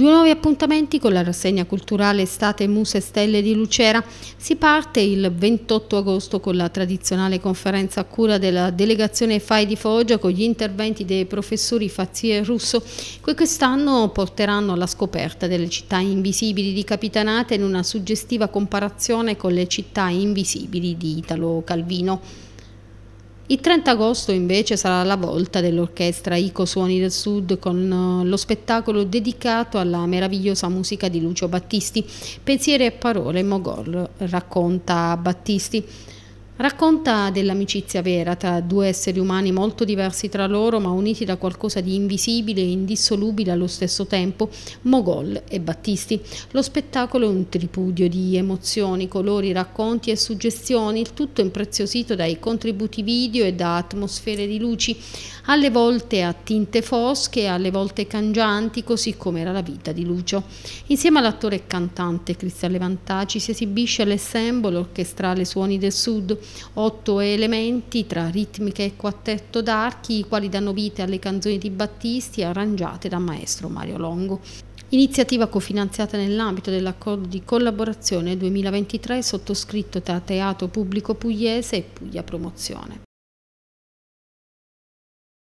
Due nuovi appuntamenti con la rassegna culturale Estate Muse Stelle di Lucera. Si parte il 28 agosto con la tradizionale conferenza a cura della delegazione FAI di Foggia con gli interventi dei professori Fazzi e Russo che quest'anno porteranno alla scoperta delle città invisibili di Capitanate in una suggestiva comparazione con le città invisibili di Italo Calvino. Il 30 agosto invece sarà la volta dell'orchestra Ico Suoni del Sud con eh, lo spettacolo dedicato alla meravigliosa musica di Lucio Battisti. Pensieri e parole Mogol racconta Battisti. Racconta dell'amicizia vera tra due esseri umani molto diversi tra loro ma uniti da qualcosa di invisibile e indissolubile allo stesso tempo, Mogol e Battisti. Lo spettacolo è un tripudio di emozioni, colori, racconti e suggestioni, il tutto impreziosito dai contributi video e da atmosfere di luci, alle volte a tinte fosche, alle volte cangianti, così come era la vita di Lucio. Insieme all'attore e cantante Cristian Levantaci si esibisce l'Assemble orchestrale Suoni del Sud, otto elementi tra ritmica e quartetto d'archi, i quali danno vita alle canzoni di Battisti arrangiate da maestro Mario Longo. Iniziativa cofinanziata nell'ambito dell'accordo di collaborazione 2023 sottoscritto tra Teatro Pubblico Pugliese e Puglia Promozione.